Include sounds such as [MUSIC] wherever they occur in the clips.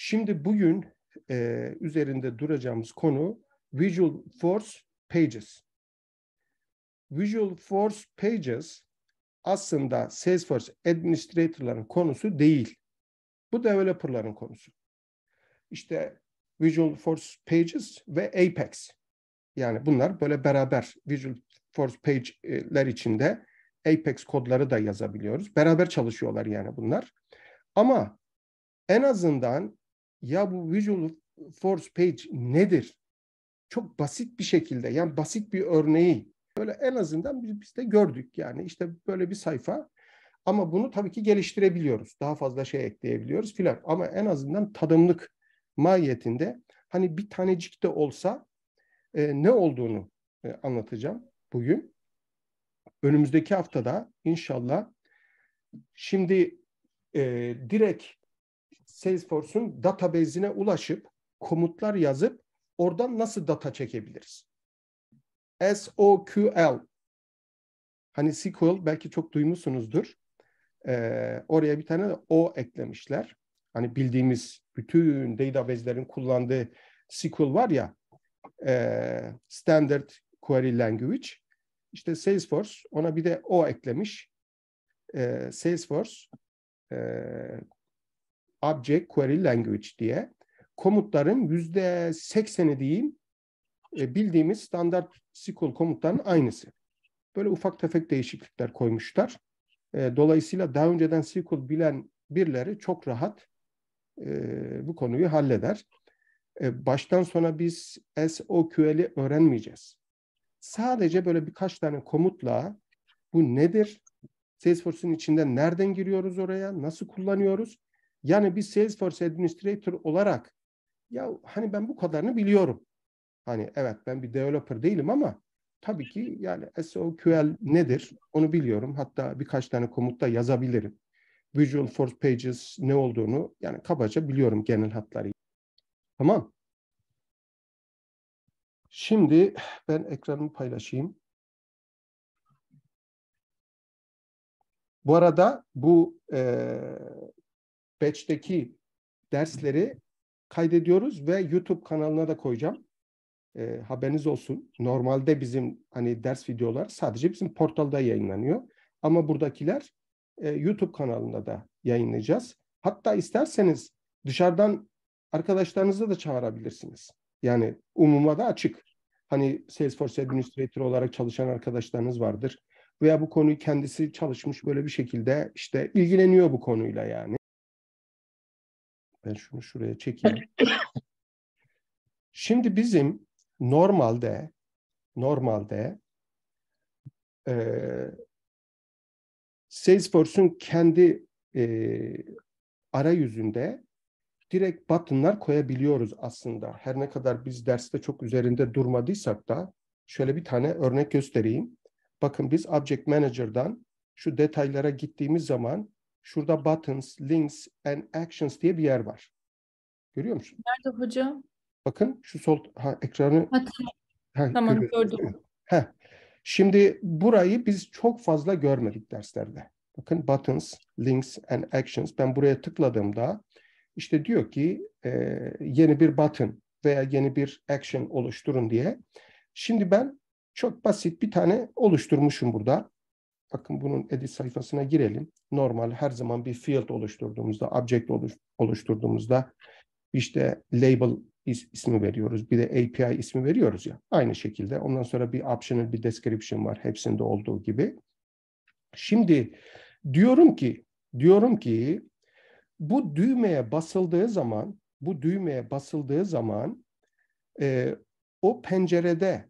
Şimdi bugün e, üzerinde duracağımız konu Visual Force Pages. Visual Force Pages aslında Salesforce Administrator'ların konusu değil. Bu developerların konusu. İşte Visual Force Pages ve Apex. Yani bunlar böyle beraber Visual Force Page'ler içinde Apex kodları da yazabiliyoruz. Beraber çalışıyorlar yani bunlar. Ama en azından ya bu visual force page nedir? Çok basit bir şekilde yani basit bir örneği böyle en azından biz, biz de gördük yani işte böyle bir sayfa ama bunu tabii ki geliştirebiliyoruz. Daha fazla şey ekleyebiliyoruz filan ama en azından tadımlık mahiyetinde hani bir tanecik de olsa e, ne olduğunu e, anlatacağım bugün. Önümüzdeki haftada inşallah şimdi e, direkt Salesforce'un database'ine ulaşıp komutlar yazıp oradan nasıl data çekebiliriz? SOQL hani SQL belki çok duymuşsunuzdur. Ee, oraya bir tane O eklemişler. Hani bildiğimiz bütün database'lerin kullandığı SQL var ya e, Standard Query Language. İşte Salesforce ona bir de O eklemiş. E, Salesforce e, Object Query Language diye komutların yüzde sekseni diyeyim e, bildiğimiz standart SQL komutlarının aynısı. Böyle ufak tefek değişiklikler koymuşlar. E, dolayısıyla daha önceden SQL bilen birileri çok rahat e, bu konuyu halleder. Baştan sona biz SOQL'i öğrenmeyeceğiz. Sadece böyle birkaç tane komutla bu nedir? Salesforce'un içinde nereden giriyoruz oraya? Nasıl kullanıyoruz? Yani bir Salesforce Administrator olarak ya hani ben bu kadarını biliyorum. Hani evet ben bir developer değilim ama tabii ki yani SOQL nedir onu biliyorum. Hatta birkaç tane komutta yazabilirim. Visual Force Pages ne olduğunu yani kabaca biliyorum genel hatları. Tamam. Şimdi ben ekranımı paylaşayım. Bu arada bu e, batch'teki dersleri kaydediyoruz ve YouTube kanalına da koyacağım. E, haberiniz olsun. Normalde bizim hani ders videolar sadece bizim portalda yayınlanıyor. Ama buradakiler e, YouTube kanalında da yayınlayacağız. Hatta isterseniz dışarıdan arkadaşlarınızı da çağırabilirsiniz. Yani umuma da açık. Hani Salesforce Administrator olarak çalışan arkadaşlarınız vardır. Veya bu konuyu kendisi çalışmış böyle bir şekilde işte ilgileniyor bu konuyla yani. Ben şunu şuraya çekeyim. [COUGHS] Şimdi bizim normalde normalde e, Salesforce'un kendi e, arayüzünde direkt button'lar koyabiliyoruz aslında. Her ne kadar biz derste çok üzerinde durmadıysak da şöyle bir tane örnek göstereyim. Bakın biz Object Manager'dan şu detaylara gittiğimiz zaman Şurada buttons, links and actions diye bir yer var. Görüyor musun? Nerede hocam? Bakın şu sol ha, ekranı. Ha, ha, tamam gördüm. Ha. Şimdi burayı biz çok fazla görmedik derslerde. Bakın buttons, links and actions. Ben buraya tıkladığımda işte diyor ki e, yeni bir button veya yeni bir action oluşturun diye. Şimdi ben çok basit bir tane oluşturmuşum burada. Bakın bunun edit sayfasına girelim. Normal her zaman bir field oluşturduğumuzda, object oluşturduğumuzda işte label is, ismi veriyoruz. Bir de API ismi veriyoruz ya. Aynı şekilde ondan sonra bir optional bir description var hepsinde olduğu gibi. Şimdi diyorum ki diyorum ki bu düğmeye basıldığı zaman bu düğmeye basıldığı zaman e, o pencerede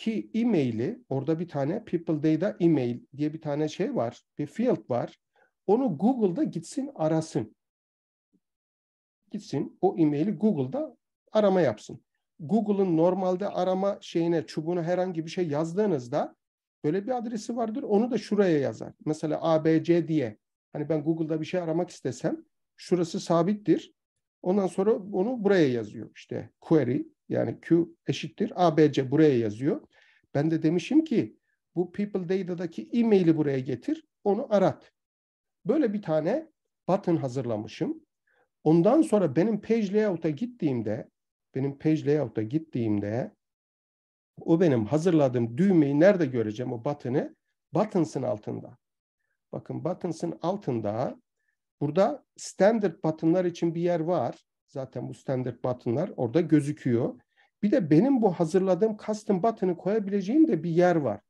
ki e-maili orada bir tane People Data email diye bir tane şey var. Bir field var. Onu Google'da gitsin arasın. Gitsin o e-maili Google'da arama yapsın. Google'ın normalde arama şeyine çubuğuna herhangi bir şey yazdığınızda böyle bir adresi vardır. Onu da şuraya yazar. Mesela ABC diye. Hani ben Google'da bir şey aramak istesem şurası sabittir. Ondan sonra onu buraya yazıyor işte query yani Q eşittir ABC buraya yazıyor. Ben de demişim ki bu people data'daki e-maili buraya getir onu arat. Böyle bir tane button hazırlamışım. Ondan sonra benim page layout'a gittiğimde benim page layout'a gittiğimde o benim hazırladığım düğmeyi nerede göreceğim o button'ı? Buttons'ın altında. Bakın buttons'ın altında Burada standard button'lar için bir yer var. Zaten bu standard button'lar orada gözüküyor. Bir de benim bu hazırladığım custom button'ı koyabileceğim de bir yer var.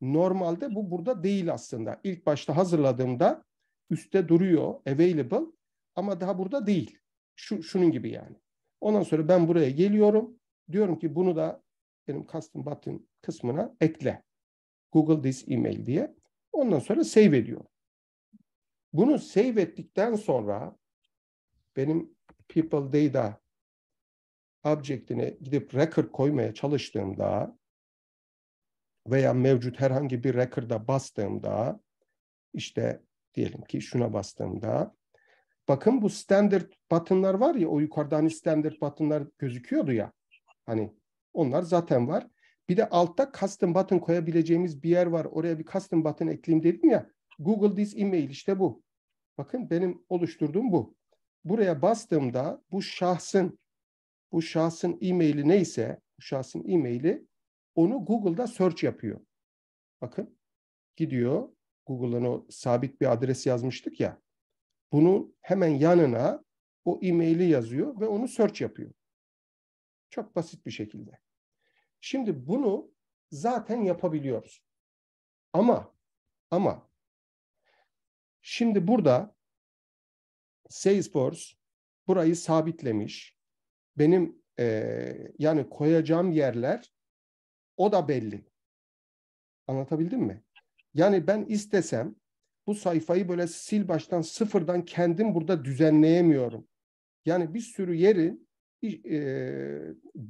Normalde bu burada değil aslında. İlk başta hazırladığımda üstte duruyor available ama daha burada değil. Şu, şunun gibi yani. Ondan sonra ben buraya geliyorum. Diyorum ki bunu da benim custom button kısmına ekle. Google this email diye. Ondan sonra save ediyorum. Bunu save ettikten sonra benim people data objectine gidip record koymaya çalıştığımda veya mevcut herhangi bir record'a bastığımda işte diyelim ki şuna bastığımda bakın bu standard button'lar var ya o yukarıda hani standard button'lar gözüküyordu ya hani onlar zaten var. Bir de altta custom button koyabileceğimiz bir yer var. Oraya bir custom button ekleyeyim dedim ya. Google this email işte bu. Bakın benim oluşturduğum bu. Buraya bastığımda bu şahsın bu şahsın e-maili neyse bu şahsın e-maili onu Google'da search yapıyor. Bakın gidiyor Google'ın o sabit bir adres yazmıştık ya. Bunun hemen yanına o e-maili yazıyor ve onu search yapıyor. Çok basit bir şekilde. Şimdi bunu zaten yapabiliyoruz. Ama ama Şimdi burada Salesforce burayı sabitlemiş. Benim e, yani koyacağım yerler o da belli. Anlatabildim mi? Yani ben istesem bu sayfayı böyle sil baştan sıfırdan kendim burada düzenleyemiyorum. Yani bir sürü yerin e,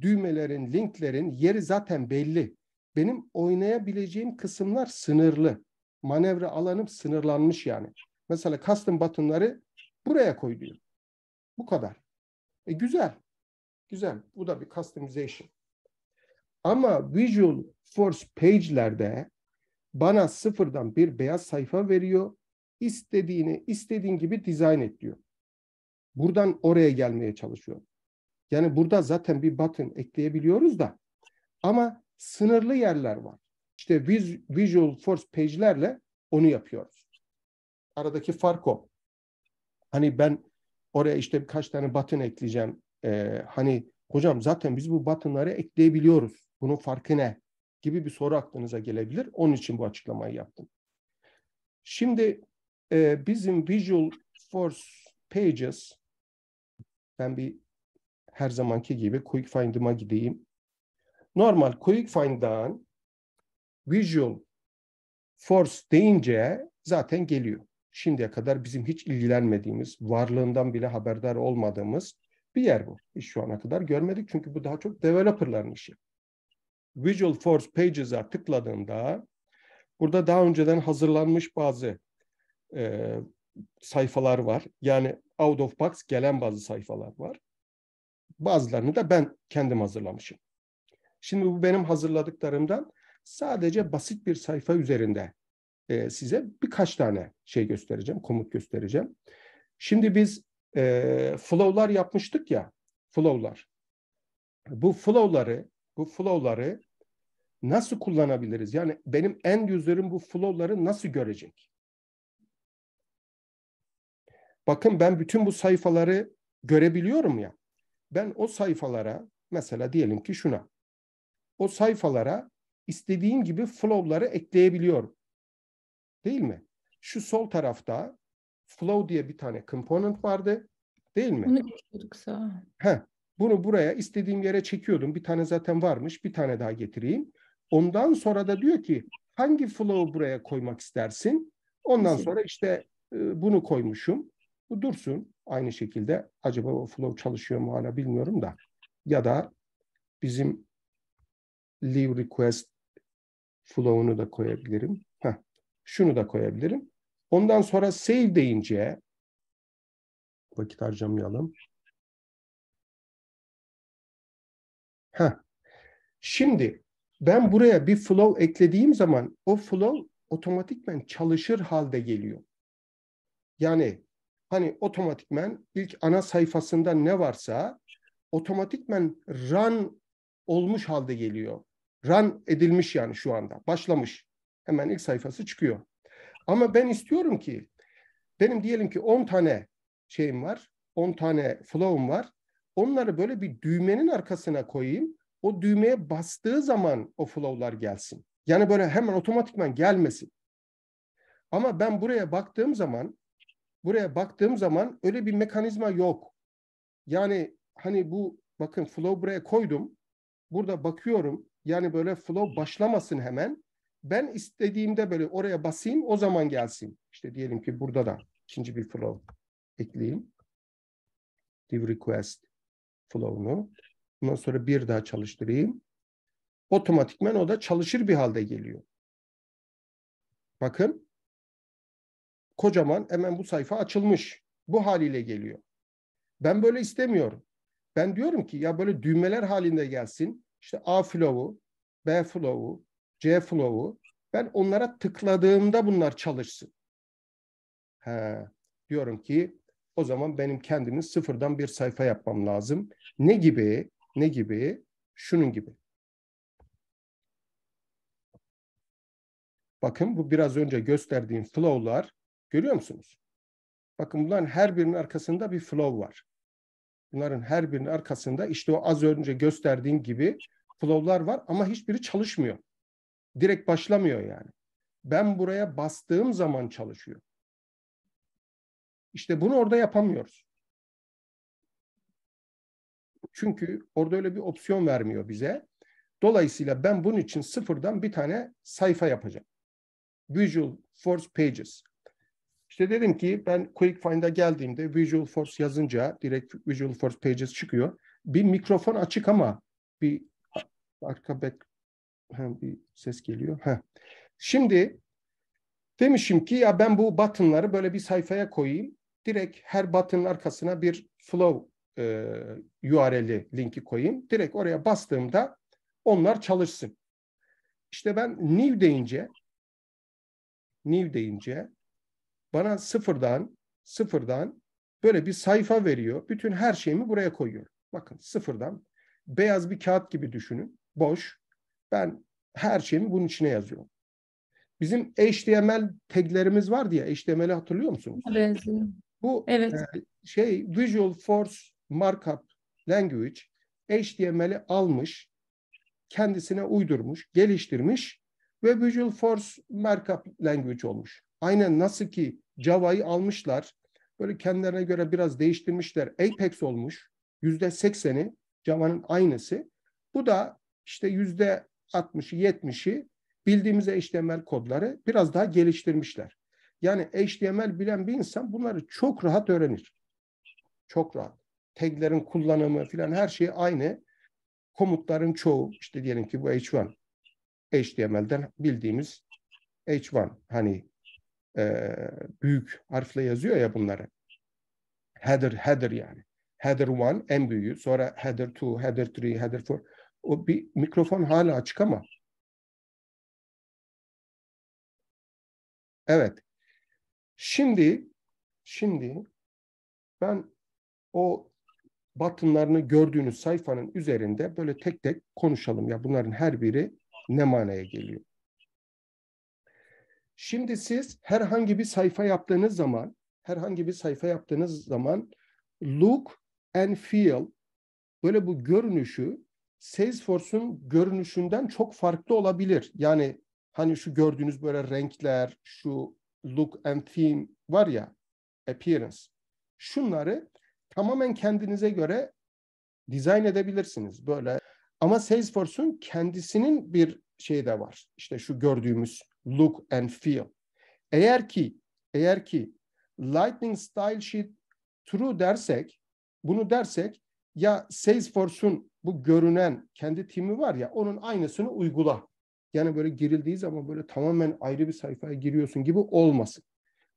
düğmelerin, linklerin yeri zaten belli. Benim oynayabileceğim kısımlar sınırlı manevra alanım sınırlanmış yani. Mesela custom button'ları buraya koy diyor. Bu kadar. E güzel. Güzel. Bu da bir customization. Ama Visual Force Page'lerde bana sıfırdan bir beyaz sayfa veriyor. İstediğini istediğin gibi dizayn et diyor. Buradan oraya gelmeye çalışıyorum. Yani burada zaten bir button ekleyebiliyoruz da ama sınırlı yerler var işte Visual Force Page'lerle onu yapıyoruz. Aradaki fark o. Hani ben oraya işte birkaç tane batın ekleyeceğim. Ee, hani hocam zaten biz bu batınları ekleyebiliyoruz. Bunun farkı ne? Gibi bir soru aklınıza gelebilir. Onun için bu açıklamayı yaptım. Şimdi e, bizim Visual Force Pages ben bir her zamanki gibi Quick Find'ıma gideyim. Normal Quick Find'dan visual force deyince zaten geliyor. Şimdiye kadar bizim hiç ilgilenmediğimiz, varlığından bile haberdar olmadığımız bir yer bu. Hiç şu ana kadar görmedik çünkü bu daha çok developerların işi. Visual Force Pages'a tıkladığında burada daha önceden hazırlanmış bazı e, sayfalar var. Yani out of box gelen bazı sayfalar var. Bazılarını da ben kendim hazırlamışım. Şimdi bu benim hazırladıklarımdan Sadece basit bir sayfa üzerinde e, size birkaç tane şey göstereceğim, komut göstereceğim. Şimdi biz e, flow'lar yapmıştık ya, flow'lar. Bu flow'ları, bu flow'ları nasıl kullanabiliriz? Yani benim end user'ım bu flow'ları nasıl görecek? Bakın ben bütün bu sayfaları görebiliyorum ya. Ben o sayfalara mesela diyelim ki şuna. O sayfalara istediğim gibi flow'ları ekleyebiliyorum. Değil mi? Şu sol tarafta flow diye bir tane component vardı. Değil mi? Bunu geçiyorduk sağa. Heh, bunu buraya istediğim yere çekiyordum. Bir tane zaten varmış. Bir tane daha getireyim. Ondan sonra da diyor ki hangi flow'u buraya koymak istersin? Ondan Kesin. sonra işte e, bunu koymuşum. Bu dursun aynı şekilde. Acaba o flow çalışıyor mu hala bilmiyorum da. Ya da bizim leave request flow'unu da koyabilirim. Heh, şunu da koyabilirim. Ondan sonra save deyince vakit harcamayalım. Heh. Şimdi ben buraya bir flow eklediğim zaman o flow otomatikmen çalışır halde geliyor. Yani hani otomatikmen ilk ana sayfasında ne varsa otomatikmen run olmuş halde geliyor run edilmiş yani şu anda. Başlamış. Hemen ilk sayfası çıkıyor. Ama ben istiyorum ki benim diyelim ki 10 tane şeyim var. 10 tane flow'um var. Onları böyle bir düğmenin arkasına koyayım. O düğmeye bastığı zaman o flow'lar gelsin. Yani böyle hemen otomatikman gelmesin. Ama ben buraya baktığım zaman buraya baktığım zaman öyle bir mekanizma yok. Yani hani bu bakın flow buraya koydum. Burada bakıyorum. Yani böyle flow başlamasın hemen. Ben istediğimde böyle oraya basayım o zaman gelsin. İşte diyelim ki burada da ikinci bir flow ekleyeyim. Div request flow'unu. Ondan sonra bir daha çalıştırayım. Otomatikmen o da çalışır bir halde geliyor. Bakın. Kocaman hemen bu sayfa açılmış. Bu haliyle geliyor. Ben böyle istemiyorum. Ben diyorum ki ya böyle düğmeler halinde gelsin işte A flow'u, B flow'u, C flow'u ben onlara tıkladığımda bunlar çalışsın. He, diyorum ki o zaman benim kendimi sıfırdan bir sayfa yapmam lazım. Ne gibi? Ne gibi? Şunun gibi. Bakın bu biraz önce gösterdiğim flow'lar görüyor musunuz? Bakın bunların her birinin arkasında bir flow var. Bunların her birinin arkasında işte o az önce gösterdiğim gibi flow'lar var ama hiçbiri çalışmıyor. Direkt başlamıyor yani. Ben buraya bastığım zaman çalışıyor. İşte bunu orada yapamıyoruz. Çünkü orada öyle bir opsiyon vermiyor bize. Dolayısıyla ben bunun için sıfırdan bir tane sayfa yapacağım. Visual Force Pages. İşte dedim ki ben Quick Find'a geldiğimde Visual Force yazınca direkt Visual Force Pages çıkıyor. Bir mikrofon açık ama bir arka back hem bir ses geliyor. Heh. Şimdi demişim ki ya ben bu button'ları böyle bir sayfaya koyayım. Direkt her button'ın arkasına bir flow e, URL'i linki koyayım. Direkt oraya bastığımda onlar çalışsın. İşte ben new deyince new deyince bana sıfırdan, sıfırdan böyle bir sayfa veriyor. Bütün her şeyimi buraya koyuyorum. Bakın sıfırdan beyaz bir kağıt gibi düşünün. Boş. Ben her şeyimi bunun içine yazıyorum. Bizim HTML taglerimiz var diye HTML'i hatırlıyor musunuz? Benziyor. Bu evet. e, şey Visual Force Markup Language HTML'i almış, kendisine uydurmuş, geliştirmiş ve Visual Force Markup Language olmuş. Aynen nasıl ki Java'yı almışlar, böyle kendilerine göre biraz değiştirmişler. Apex olmuş, yüzde sekseni Java'nın aynısı. Bu da işte yüzde 60'ı, 70'i bildiğimiz HTML kodları biraz daha geliştirmişler. Yani HTML bilen bir insan bunları çok rahat öğrenir. Çok rahat. Taglerin kullanımı filan her şey aynı. Komutların çoğu işte diyelim ki bu H1. HTML'den bildiğimiz H1 hani e, büyük harfle yazıyor ya bunları. Header, header yani. Header 1 en büyüğü. Sonra header 2, header 3, header 4. O bir mikrofon hala açık ama. Evet. Şimdi şimdi ben o batınlarını gördüğünüz sayfanın üzerinde böyle tek tek konuşalım. Ya bunların her biri ne manaya geliyor? Şimdi siz herhangi bir sayfa yaptığınız zaman, herhangi bir sayfa yaptığınız zaman look and feel böyle bu görünüşü Salesforce'un görünüşünden çok farklı olabilir. Yani hani şu gördüğünüz böyle renkler, şu look and theme var ya, appearance. Şunları tamamen kendinize göre dizayn edebilirsiniz böyle. Ama Salesforce'un kendisinin bir şeyi de var. İşte şu gördüğümüz look and feel. Eğer ki eğer ki lightning style sheet true dersek bunu dersek ya Salesforce'un bu görünen kendi timi var ya onun aynısını uygula. Yani böyle girildiği zaman böyle tamamen ayrı bir sayfaya giriyorsun gibi olmasın.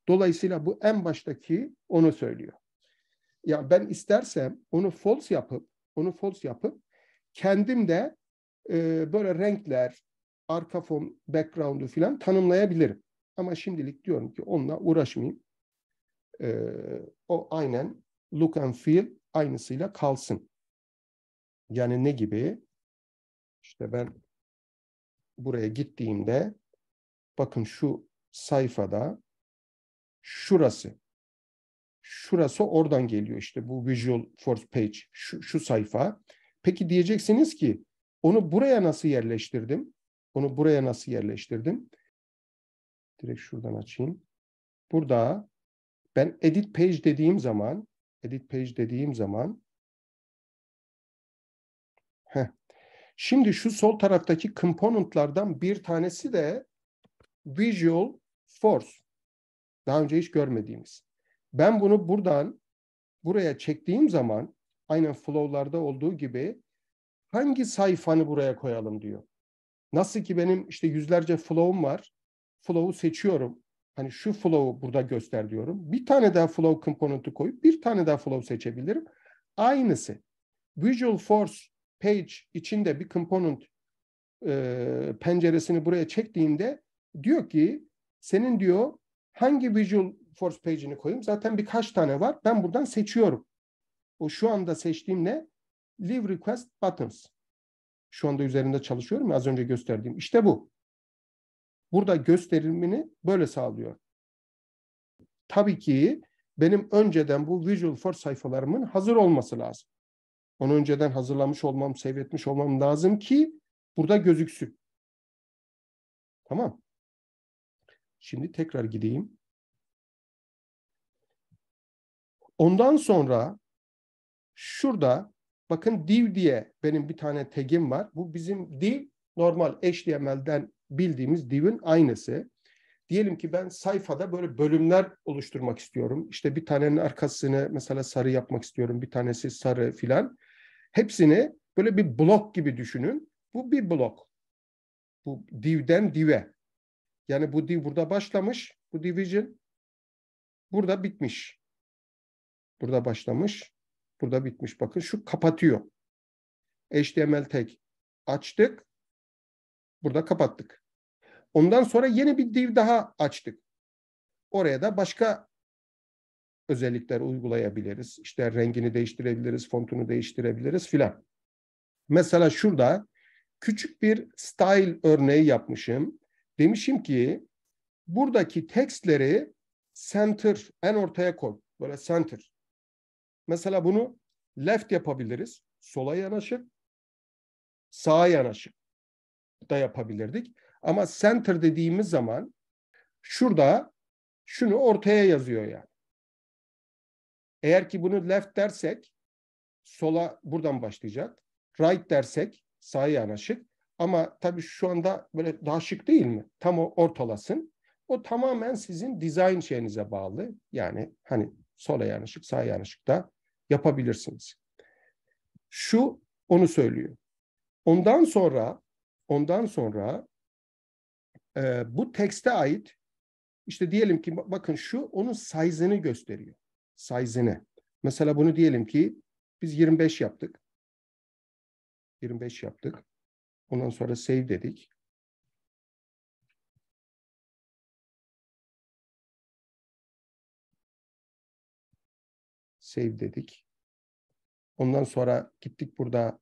Dolayısıyla bu en baştaki onu söylüyor. Ya ben istersem onu false yapıp onu false yapıp kendim de e, böyle renkler, arka fon, background'u filan tanımlayabilirim. Ama şimdilik diyorum ki onunla uğraşmayayım. Ee, o aynen look and feel aynısıyla kalsın. Yani ne gibi? İşte ben buraya gittiğimde bakın şu sayfada şurası. Şurası oradan geliyor işte bu visual force page şu, şu sayfa. Peki diyeceksiniz ki onu buraya nasıl yerleştirdim? Bunu buraya nasıl yerleştirdim? Direkt şuradan açayım. Burada ben edit page dediğim zaman edit page dediğim zaman heh, şimdi şu sol taraftaki componentlardan bir tanesi de visual force. Daha önce hiç görmediğimiz. Ben bunu buradan buraya çektiğim zaman aynen flow'larda olduğu gibi hangi sayfanı buraya koyalım diyor. Nasıl ki benim işte yüzlerce flow'um var. Flow'u seçiyorum. Hani şu flow'u burada göster diyorum. Bir tane daha flow komponenti koyup bir tane daha flow seçebilirim. Aynısı. Visual Force page içinde bir komponent e, penceresini buraya çektiğimde diyor ki senin diyor hangi Visual Force page'ini koyayım? Zaten birkaç tane var. Ben buradan seçiyorum. O şu anda seçtiğim ne? Leave Request Buttons şu anda üzerinde çalışıyorum ya az önce gösterdiğim. İşte bu. Burada gösterilmini böyle sağlıyor. Tabii ki benim önceden bu Visual Force sayfalarımın hazır olması lazım. Onu önceden hazırlamış olmam, seyretmiş olmam lazım ki burada gözüksün. Tamam. Şimdi tekrar gideyim. Ondan sonra şurada Bakın div diye benim bir tane tagim var. Bu bizim div normal HTML'den bildiğimiz div'in aynısı. Diyelim ki ben sayfada böyle bölümler oluşturmak istiyorum. İşte bir tanenin arkasını mesela sarı yapmak istiyorum. Bir tanesi sarı filan. Hepsini böyle bir blok gibi düşünün. Bu bir blok. Bu div'den div'e. Yani bu div burada başlamış. Bu division burada bitmiş. Burada başlamış. Burada bitmiş bakın şu kapatıyor. HTML tag açtık. Burada kapattık. Ondan sonra yeni bir div daha açtık. Oraya da başka özellikler uygulayabiliriz. İşte rengini değiştirebiliriz, fontunu değiştirebiliriz filan. Mesela şurada küçük bir style örneği yapmışım. Demişim ki buradaki tekstleri center en ortaya koy. Böyle center. Mesela bunu left yapabiliriz. Sola yanaşık, sağa yanaşık da yapabilirdik. Ama center dediğimiz zaman şurada şunu ortaya yazıyor yani. Eğer ki bunu left dersek sola buradan başlayacak. Right dersek sağa yanaşık. Ama tabii şu anda böyle daha şık değil mi? Tam o ortalasın. O tamamen sizin dizayn şeyinize bağlı. Yani hani sola yanaşık, sağa yanaşık da yapabilirsiniz. Şu onu söylüyor. Ondan sonra ondan sonra e, bu tekste ait işte diyelim ki bakın şu onun size'ını gösteriyor. Size'ını. Mesela bunu diyelim ki biz 25 yaptık. 25 yaptık. Ondan sonra save dedik. save dedik. Ondan sonra gittik burada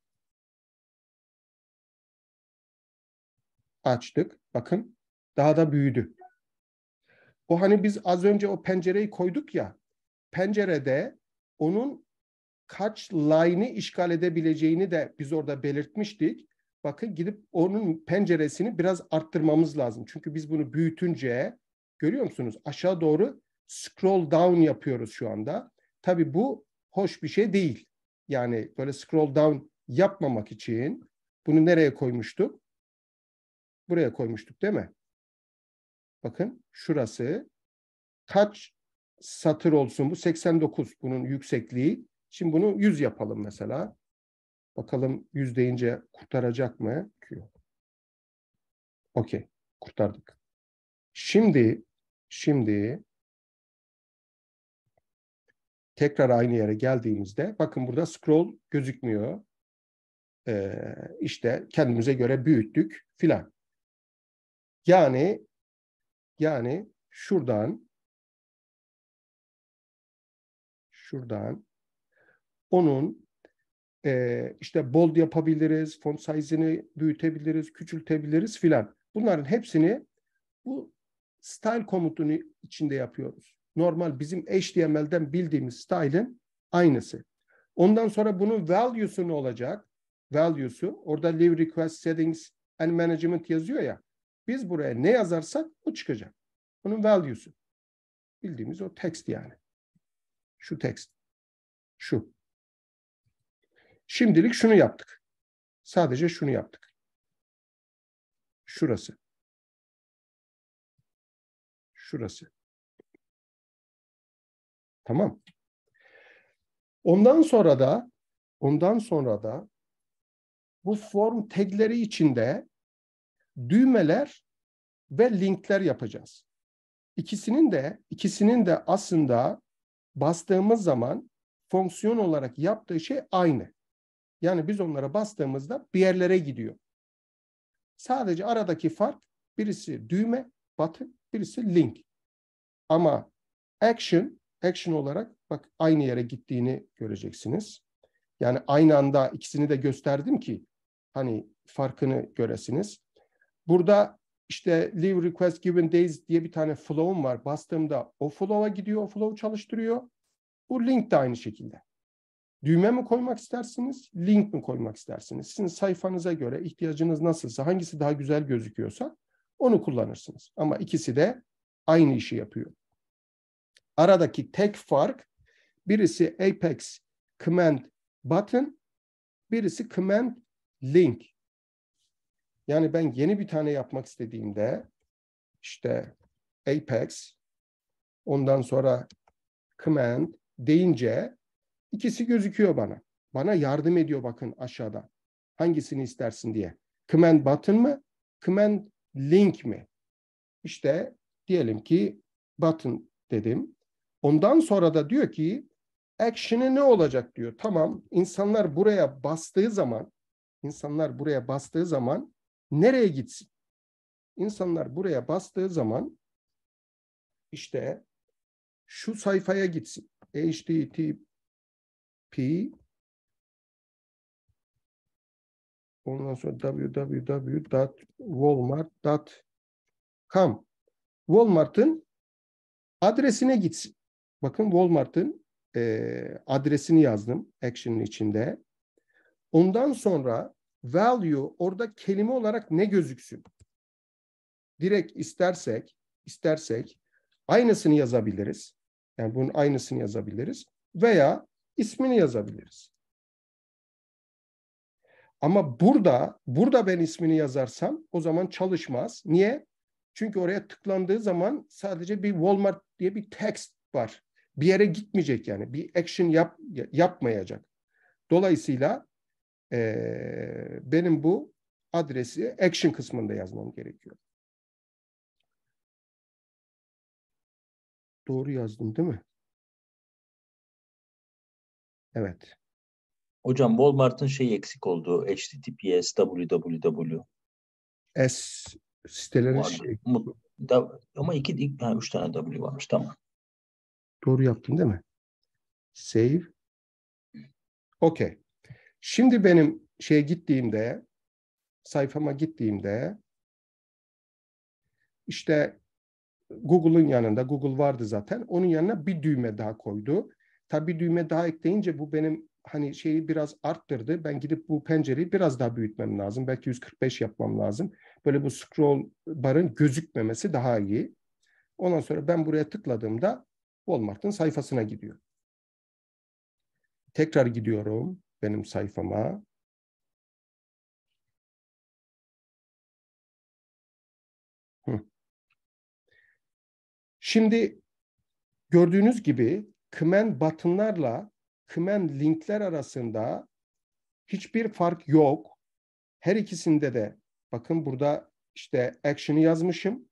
açtık. Bakın daha da büyüdü. O hani biz az önce o pencereyi koyduk ya. Pencerede onun kaç line'ı işgal edebileceğini de biz orada belirtmiştik. Bakın gidip onun penceresini biraz arttırmamız lazım. Çünkü biz bunu büyütünce görüyor musunuz? Aşağı doğru scroll down yapıyoruz şu anda. Tabii bu hoş bir şey değil. Yani böyle scroll down yapmamak için bunu nereye koymuştuk? Buraya koymuştuk değil mi? Bakın şurası kaç satır olsun bu? 89 bunun yüksekliği. Şimdi bunu 100 yapalım mesela. Bakalım 100 deyince kurtaracak mı? Okey. Kurtardık. Şimdi şimdi tekrar aynı yere geldiğimizde bakın burada scroll gözükmüyor. Ee, işte kendimize göre büyüttük filan. Yani yani şuradan şuradan onun e, işte bold yapabiliriz, font size'ini büyütebiliriz, küçültebiliriz filan. Bunların hepsini bu style komutunu içinde yapıyoruz normal bizim HTML'den bildiğimiz style'in aynısı. Ondan sonra bunun value'su ne olacak? Value'su orada live request settings and management yazıyor ya. Biz buraya ne yazarsak o çıkacak. Bunun value'su. Bildiğimiz o text yani. Şu text. Şu. Şimdilik şunu yaptık. Sadece şunu yaptık. Şurası. Şurası. Tamam. Ondan sonra da ondan sonra da bu form tagleri içinde düğmeler ve linkler yapacağız. İkisinin de ikisinin de aslında bastığımız zaman fonksiyon olarak yaptığı şey aynı. Yani biz onlara bastığımızda bir yerlere gidiyor. Sadece aradaki fark birisi düğme, button, birisi link. Ama action action olarak bak aynı yere gittiğini göreceksiniz. Yani aynı anda ikisini de gösterdim ki hani farkını göresiniz. Burada işte leave request given days diye bir tane flow'um var. Bastığımda o flow'a gidiyor, o flow çalıştırıyor. Bu link de aynı şekilde. Düğme mi koymak istersiniz, link mi koymak istersiniz? Sizin sayfanıza göre ihtiyacınız nasılsa, hangisi daha güzel gözüküyorsa onu kullanırsınız. Ama ikisi de aynı işi yapıyor. Aradaki tek fark birisi Apex Command Button, birisi Command Link. Yani ben yeni bir tane yapmak istediğimde işte Apex, ondan sonra Command deyince ikisi gözüküyor bana. Bana yardım ediyor bakın aşağıda. Hangisini istersin diye. Command button mı? Command link mi? İşte diyelim ki button dedim. Ondan sonra da diyor ki action'ı ne olacak diyor. Tamam insanlar buraya bastığı zaman insanlar buraya bastığı zaman nereye gitsin? İnsanlar buraya bastığı zaman işte şu sayfaya gitsin. HTTP ondan sonra www.walmart.com Walmart'ın adresine gitsin. Bakın Walmart'ın e, adresini yazdım action'ın içinde. Ondan sonra value orada kelime olarak ne gözüksün? Direkt istersek, istersek aynısını yazabiliriz. Yani bunun aynısını yazabiliriz veya ismini yazabiliriz. Ama burada, burada ben ismini yazarsam o zaman çalışmaz. Niye? Çünkü oraya tıklandığı zaman sadece bir Walmart diye bir text var bir yere gitmeyecek yani. Bir action yap, yapmayacak. Dolayısıyla e, benim bu adresi action kısmında yazmam gerekiyor. Doğru yazdım değil mi? Evet. Hocam Walmart'ın şey eksik oldu. HTTPS, www. S siteleri şey. Ama iki, yani üç tane W varmış. Tamam. Doğru yaptım değil mi? Save. Okey. Şimdi benim şeye gittiğimde, sayfama gittiğimde işte Google'ın yanında, Google vardı zaten. Onun yanına bir düğme daha koydu. Tabii bir düğme daha ekleyince bu benim hani şeyi biraz arttırdı. Ben gidip bu pencereyi biraz daha büyütmem lazım. Belki 145 yapmam lazım. Böyle bu scroll barın gözükmemesi daha iyi. Ondan sonra ben buraya tıkladığımda Walmart'ın sayfasına gidiyor. Tekrar gidiyorum benim sayfama. Şimdi gördüğünüz gibi kımen batınlarla kımen linkler arasında hiçbir fark yok. Her ikisinde de bakın burada işte action'ı yazmışım.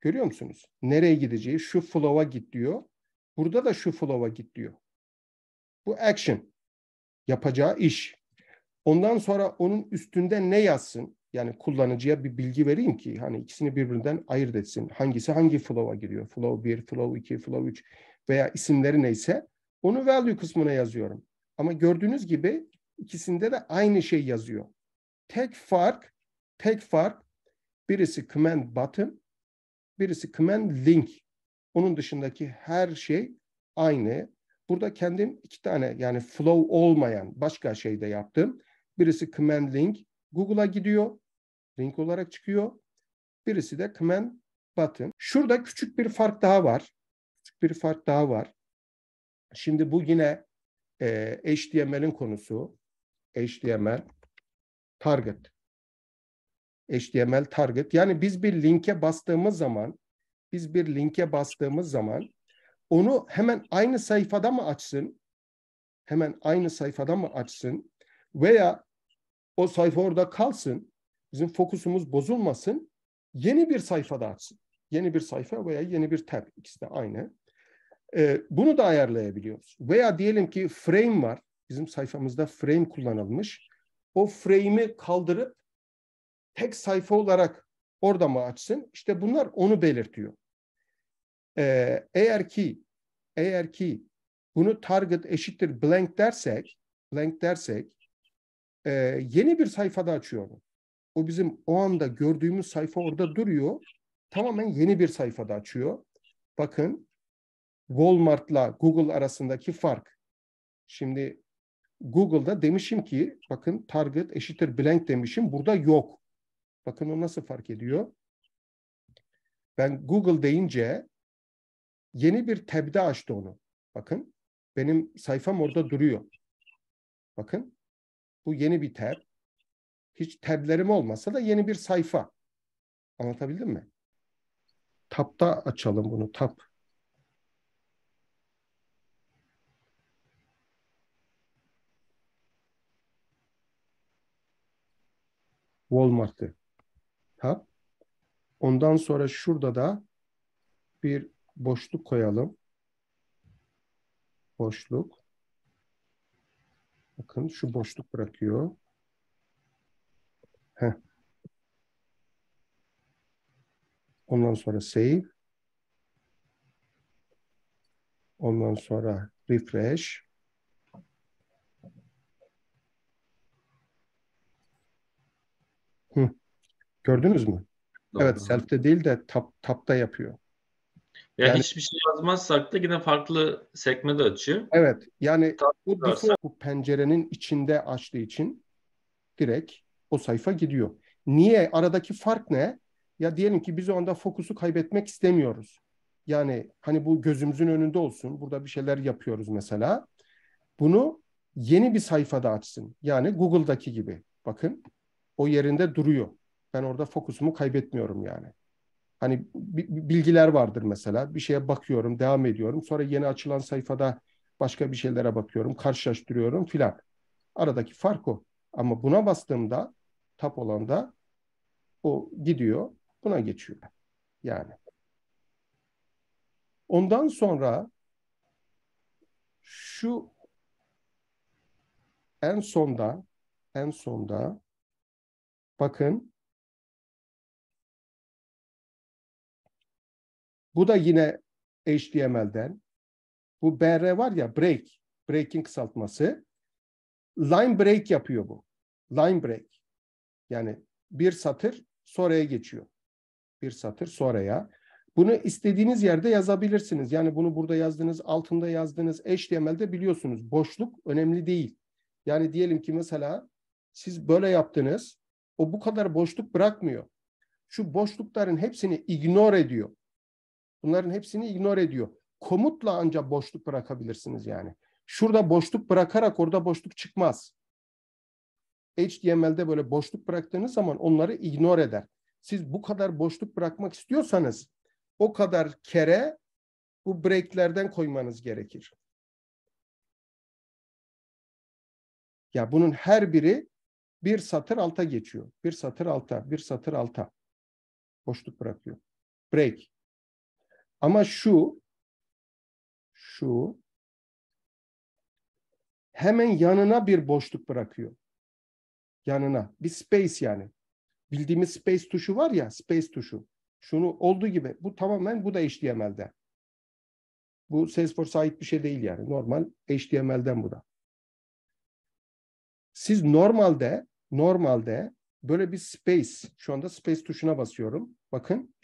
Görüyor musunuz? Nereye gideceği şu flow'a git diyor. Burada da şu flow'a git diyor. Bu action. Yapacağı iş. Ondan sonra onun üstünde ne yazsın? Yani kullanıcıya bir bilgi vereyim ki hani ikisini birbirinden ayırt etsin. Hangisi hangi flow'a giriyor? Flow 1, flow 2, flow 3 veya isimleri neyse onu value kısmına yazıyorum. Ama gördüğünüz gibi ikisinde de aynı şey yazıyor. Tek fark, tek fark birisi command button, Birisi command link. Onun dışındaki her şey aynı. Burada kendim iki tane yani flow olmayan başka şey de yaptım. Birisi command link. Google'a gidiyor. Link olarak çıkıyor. Birisi de command button. Şurada küçük bir fark daha var. Küçük bir fark daha var. Şimdi bu yine e, HTML'in konusu. HTML target HTML target. Yani biz bir linke bastığımız zaman, biz bir linke bastığımız zaman onu hemen aynı sayfada mı açsın? Hemen aynı sayfada mı açsın? Veya o sayfa orada kalsın, bizim fokusumuz bozulmasın, yeni bir sayfada açsın. Yeni bir sayfa veya yeni bir tab, ikisi de aynı. Ee, bunu da ayarlayabiliyoruz. Veya diyelim ki frame var, bizim sayfamızda frame kullanılmış. O frame'i kaldırıp tek sayfa olarak orada mı açsın? İşte bunlar onu belirtiyor. Ee, eğer ki eğer ki bunu target eşittir blank dersek blank dersek e, yeni bir sayfada açıyor. O bizim o anda gördüğümüz sayfa orada duruyor. Tamamen yeni bir sayfada açıyor. Bakın Walmart'la Google arasındaki fark. Şimdi Google'da demişim ki bakın target eşittir blank demişim. Burada yok. Bakın o nasıl fark ediyor? Ben Google deyince yeni bir tebde açtı onu. Bakın benim sayfam orada duruyor. Bakın bu yeni bir tab. Hiç tablerim olmasa da yeni bir sayfa. Anlatabildim mi? Tabda açalım bunu. tab. Walmart'ı. Ondan sonra şurada da bir boşluk koyalım. Boşluk. Bakın şu boşluk bırakıyor. Heh. Ondan sonra save. Ondan sonra refresh. Hı. Gördünüz mü? Doğru. Evet self'te değil de tap, tapta yapıyor. Ya yani, hiçbir şey yazmazsak da yine farklı sekme de açıyor. Evet. Yani bu default bu pencerenin içinde açtığı için direkt o sayfa gidiyor. Niye? Aradaki fark ne? Ya diyelim ki biz o anda fokusu kaybetmek istemiyoruz. Yani hani bu gözümüzün önünde olsun. Burada bir şeyler yapıyoruz mesela. Bunu yeni bir sayfada açsın. Yani Google'daki gibi. Bakın o yerinde duruyor. Ben orada fokusumu kaybetmiyorum yani. Hani bilgiler vardır mesela. Bir şeye bakıyorum, devam ediyorum. Sonra yeni açılan sayfada başka bir şeylere bakıyorum, karşılaştırıyorum filan. Aradaki fark o. Ama buna bastığımda tap olanda o gidiyor, buna geçiyor. Yani. Ondan sonra şu en sonda en sonda bakın Bu da yine HTML'den. Bu BR var ya break, breaking kısaltması. Line break yapıyor bu. Line break. Yani bir satır sonraya geçiyor. Bir satır sonraya. Bunu istediğiniz yerde yazabilirsiniz. Yani bunu burada yazdınız, altında yazdınız, HTML'de biliyorsunuz. Boşluk önemli değil. Yani diyelim ki mesela siz böyle yaptınız. O bu kadar boşluk bırakmıyor. Şu boşlukların hepsini ignore ediyor. Bunların hepsini ignore ediyor. Komutla ancak boşluk bırakabilirsiniz yani. Şurada boşluk bırakarak orada boşluk çıkmaz. HTML'de böyle boşluk bıraktığınız zaman onları ignore eder. Siz bu kadar boşluk bırakmak istiyorsanız o kadar kere bu breaklerden koymanız gerekir. Ya bunun her biri bir satır alta geçiyor. Bir satır alta, bir satır alta. Boşluk bırakıyor. Break. Ama şu şu hemen yanına bir boşluk bırakıyor. Yanına. Bir space yani. Bildiğimiz space tuşu var ya space tuşu. Şunu olduğu gibi bu tamamen bu da HTML'de. Bu Salesforce'a ait bir şey değil yani. Normal HTML'den bu da. Siz normalde normalde böyle bir space şu anda space tuşuna basıyorum. Bakın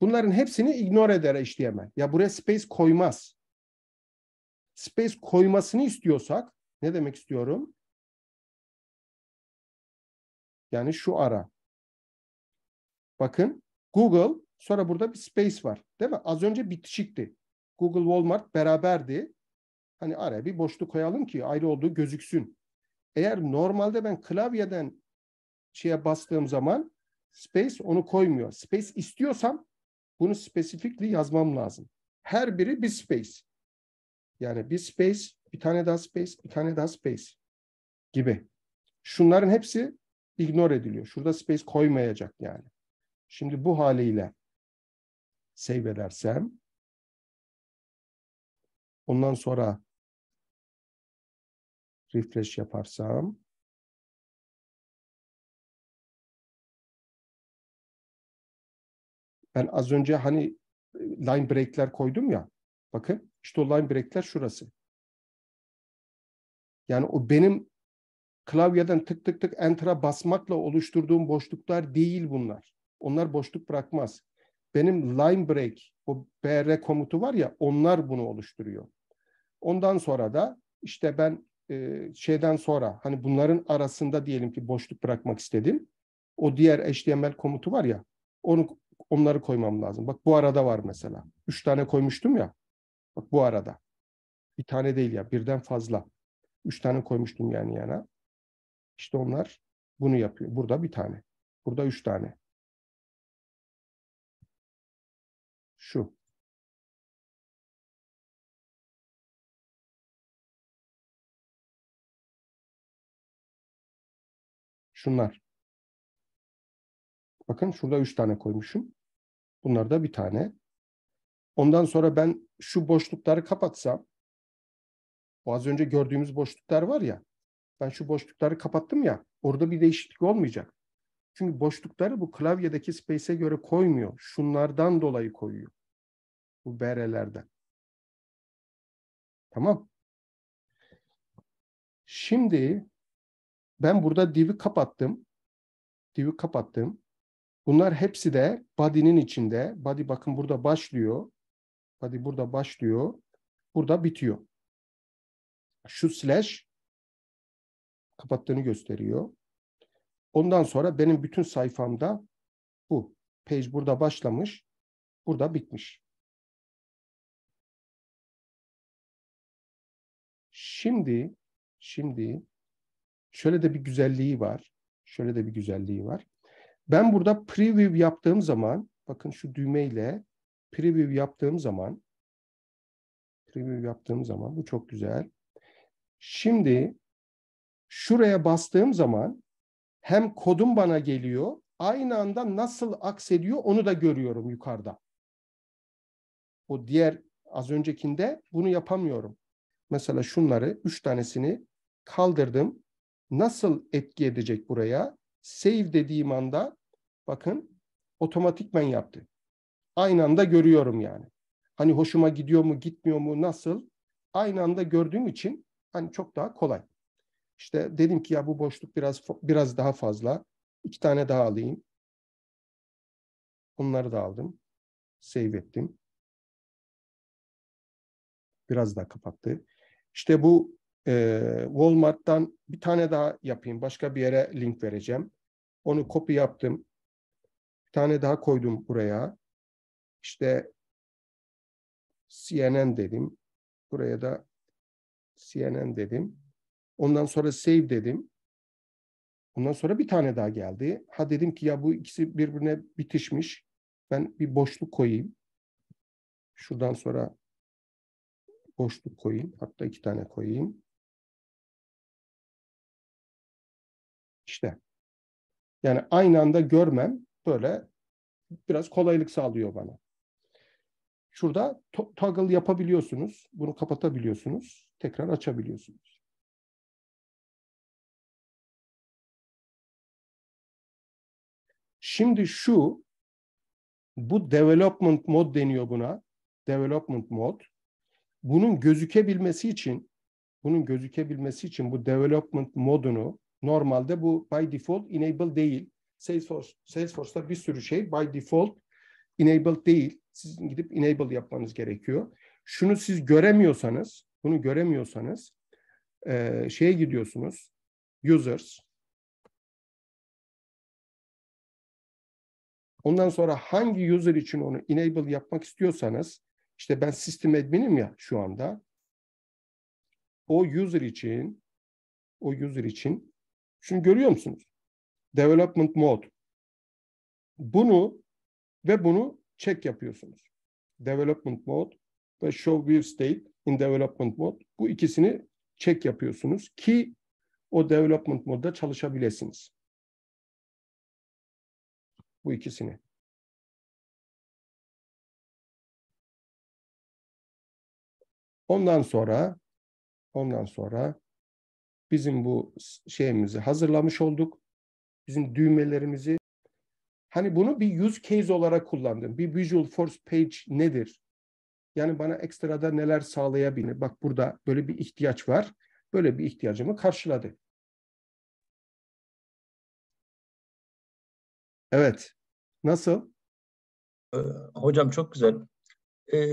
Bunların hepsini ignore eder HTML. Ya buraya space koymaz. Space koymasını istiyorsak ne demek istiyorum? Yani şu ara. Bakın Google sonra burada bir space var. Değil mi? Az önce bitişikti. Google Walmart beraberdi. Hani araya bir boşluk koyalım ki ayrı olduğu gözüksün. Eğer normalde ben klavyeden şeye bastığım zaman space onu koymuyor. Space istiyorsam bunu spesifikli yazmam lazım. Her biri bir space. Yani bir space, bir tane daha space, bir tane daha space gibi. Şunların hepsi ignore ediliyor. Şurada space koymayacak yani. Şimdi bu haliyle save edersem ondan sonra refresh yaparsam Ben az önce hani e, line break'ler koydum ya. Bakın işte o line break'ler şurası. Yani o benim klavyeden tık tık tık enter'a basmakla oluşturduğum boşluklar değil bunlar. Onlar boşluk bırakmaz. Benim line break, o br komutu var ya onlar bunu oluşturuyor. Ondan sonra da işte ben e, şeyden sonra hani bunların arasında diyelim ki boşluk bırakmak istedim. O diğer HTML komutu var ya onu onları koymam lazım. Bak bu arada var mesela. Üç tane koymuştum ya. Bak bu arada. Bir tane değil ya birden fazla. Üç tane koymuştum yani yana. İşte onlar bunu yapıyor. Burada bir tane. Burada üç tane. Şu. Şunlar. Bakın şurada üç tane koymuşum. Bunlar da bir tane. Ondan sonra ben şu boşlukları kapatsam, o az önce gördüğümüz boşluklar var ya, ben şu boşlukları kapattım ya, orada bir değişiklik olmayacak. Çünkü boşlukları bu klavyedeki space'e göre koymuyor. Şunlardan dolayı koyuyor. Bu berelerden. Tamam. Şimdi ben burada div'i kapattım. Div'i kapattım. Bunlar hepsi de body'nin içinde. Body bakın burada başlıyor. Body burada başlıyor. Burada bitiyor. Şu slash kapattığını gösteriyor. Ondan sonra benim bütün sayfamda bu. Page burada başlamış. Burada bitmiş. Şimdi şimdi şöyle de bir güzelliği var. Şöyle de bir güzelliği var. Ben burada preview yaptığım zaman, bakın şu düğmeyle preview yaptığım zaman, preview yaptığım zaman, bu çok güzel. Şimdi şuraya bastığım zaman hem kodum bana geliyor, aynı anda nasıl aksediyor onu da görüyorum yukarıda. O diğer az öncekinde bunu yapamıyorum. Mesela şunları, üç tanesini kaldırdım. Nasıl etki edecek buraya? Save dediğim anda Bakın otomatikmen yaptı. Aynı anda görüyorum yani. Hani hoşuma gidiyor mu, gitmiyor mu, nasıl? Aynı anda gördüğüm için hani çok daha kolay. İşte dedim ki ya bu boşluk biraz biraz daha fazla. İki tane daha alayım. Onları da aldım. Save ettim. Biraz daha kapattı. İşte bu e, Walmart'tan bir tane daha yapayım. Başka bir yere link vereceğim. Onu kopya yaptım. Bir tane daha koydum buraya. İşte CNN dedim. Buraya da CNN dedim. Ondan sonra save dedim. Ondan sonra bir tane daha geldi. Ha dedim ki ya bu ikisi birbirine bitişmiş. Ben bir boşluk koyayım. Şuradan sonra boşluk koyayım. Hatta iki tane koyayım. İşte. Yani aynı anda görmem böyle biraz kolaylık sağlıyor bana. Şurada to toggle yapabiliyorsunuz. Bunu kapatabiliyorsunuz. Tekrar açabiliyorsunuz. Şimdi şu bu development mod deniyor buna. Development mod. Bunun gözükebilmesi için bunun gözükebilmesi için bu development modunu normalde bu by default enable değil. Salesforce, Salesforce'ta bir sürü şey by default enable değil. Sizin gidip enable yapmanız gerekiyor. Şunu siz göremiyorsanız, bunu göremiyorsanız e, şeye gidiyorsunuz. Users. Ondan sonra hangi user için onu enable yapmak istiyorsanız, işte ben system adminim ya şu anda. O user için, o user için, şunu görüyor musunuz? development mode. Bunu ve bunu check yapıyorsunuz. Development mode ve show view state in development mode. Bu ikisini check yapıyorsunuz ki o development modda çalışabilirsiniz. Bu ikisini. Ondan sonra ondan sonra bizim bu şeyimizi hazırlamış olduk bizim düğmelerimizi. Hani bunu bir use case olarak kullandım. Bir visual force page nedir? Yani bana ekstrada neler sağlayabilir? Bak burada böyle bir ihtiyaç var. Böyle bir ihtiyacımı karşıladı. Evet. Nasıl? Ee, hocam çok güzel e,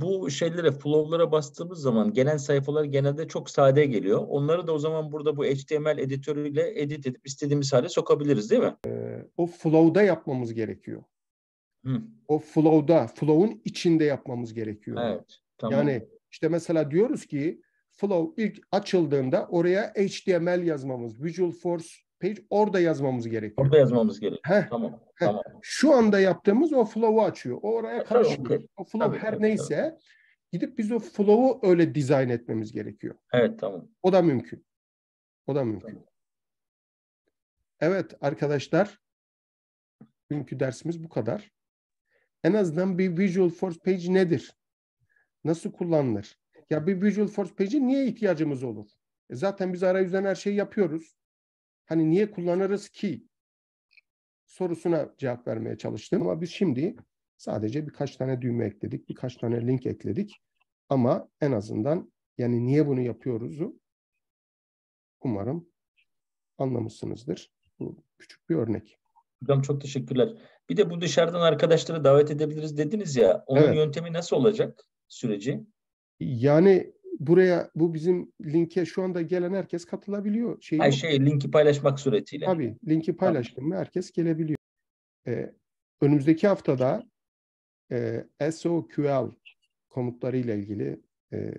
bu şeylere flow'lara bastığımız zaman gelen sayfalar genelde çok sade geliyor. Onları da o zaman burada bu HTML editörüyle edit edip istediğimiz hale sokabiliriz değil mi? E, o flow'da yapmamız gerekiyor. Hı. O flow'da, flow'un içinde yapmamız gerekiyor. Evet. Tamam. Yani işte mesela diyoruz ki flow ilk açıldığında oraya HTML yazmamız, Visual Force page orada yazmamız gerekiyor. Orada yazmamız gerekiyor. Heh. Tamam. Heh. Tamam. Şu anda yaptığımız o flow'u açıyor. O oraya karışıyor. Okay. O flow tabii, her tabii, neyse tabii. gidip biz o flow'u öyle dizayn etmemiz gerekiyor. Evet tamam. O da mümkün. O da mümkün. Tamam. Evet arkadaşlar bugünkü dersimiz bu kadar. En azından bir Visual Force Page nedir? Nasıl kullanılır? Ya bir Visual Force Page'e niye ihtiyacımız olur? E zaten biz arayüzden her şeyi yapıyoruz hani niye kullanırız ki sorusuna cevap vermeye çalıştım ama biz şimdi sadece birkaç tane düğme ekledik, birkaç tane link ekledik ama en azından yani niye bunu yapıyoruzu umarım anlamışsınızdır. Bu küçük bir örnek. Hocam çok teşekkürler. Bir de bu dışarıdan arkadaşları davet edebiliriz dediniz ya. Onun evet. yöntemi nasıl olacak süreci? Yani buraya bu bizim linke şu anda gelen herkes katılabiliyor. Şey şeyi. Her şey linki paylaşmak suretiyle. Tabii linki paylaştım mı herkes gelebiliyor. Ee, önümüzdeki haftada e, SOQL komutlarıyla ilgili e,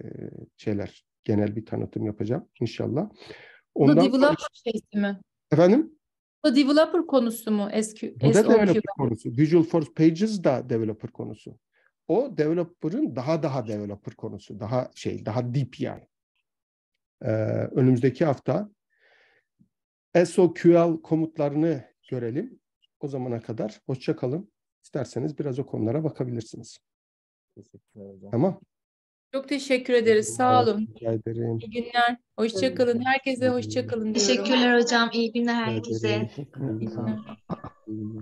şeyler genel bir tanıtım yapacağım inşallah. Ondan Bu developer şeysi mi? Efendim? Bu developer konusu mu? SQ, bu da developer konusu. Visual Force Pages da developer konusu o developer'ın daha daha developer konusu. Daha şey, daha deep yani. Ee, önümüzdeki hafta SOQL komutlarını görelim. O zamana kadar hoşça kalın. İsterseniz biraz o konulara bakabilirsiniz. Teşekkürler hocam. Tamam. Çok teşekkür ederiz. Sağ olun. Rica ederim. İyi günler. Hoşçakalın. Herkese hoşçakalın diyorum. Teşekkürler hocam. İyi günler herkese. İyi günler.